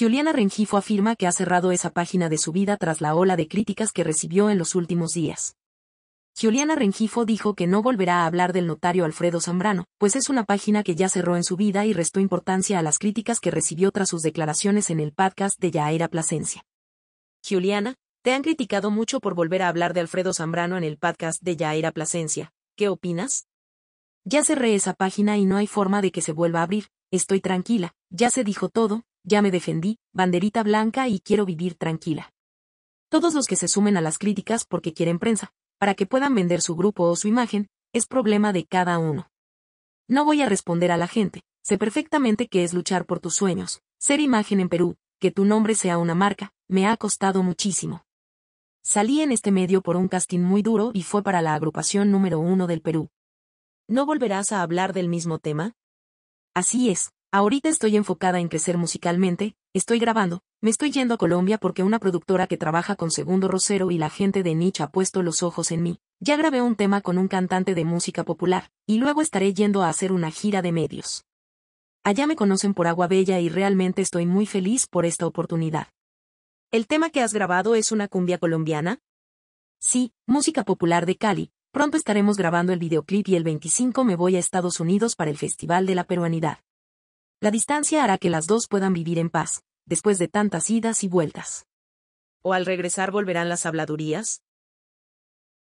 Juliana Rengifo afirma que ha cerrado esa página de su vida tras la ola de críticas que recibió en los últimos días. Juliana Rengifo dijo que no volverá a hablar del notario Alfredo Zambrano, pues es una página que ya cerró en su vida y restó importancia a las críticas que recibió tras sus declaraciones en el podcast de Yaira Plasencia. Juliana, te han criticado mucho por volver a hablar de Alfredo Zambrano en el podcast de Yaira Plasencia. ¿Qué opinas? Ya cerré esa página y no hay forma de que se vuelva a abrir, estoy tranquila, ya se dijo todo, ya me defendí, banderita blanca y quiero vivir tranquila. Todos los que se sumen a las críticas porque quieren prensa, para que puedan vender su grupo o su imagen, es problema de cada uno. No voy a responder a la gente, sé perfectamente que es luchar por tus sueños, ser imagen en Perú, que tu nombre sea una marca, me ha costado muchísimo. Salí en este medio por un casting muy duro y fue para la agrupación número uno del Perú. ¿No volverás a hablar del mismo tema? Así es, Ahorita estoy enfocada en crecer musicalmente, estoy grabando, me estoy yendo a Colombia porque una productora que trabaja con Segundo Rosero y la gente de Nietzsche ha puesto los ojos en mí. Ya grabé un tema con un cantante de música popular, y luego estaré yendo a hacer una gira de medios. Allá me conocen por Agua Bella y realmente estoy muy feliz por esta oportunidad. ¿El tema que has grabado es una cumbia colombiana? Sí, música popular de Cali. Pronto estaremos grabando el videoclip y el 25 me voy a Estados Unidos para el Festival de la Peruanidad. La distancia hará que las dos puedan vivir en paz, después de tantas idas y vueltas. ¿O al regresar volverán las habladurías?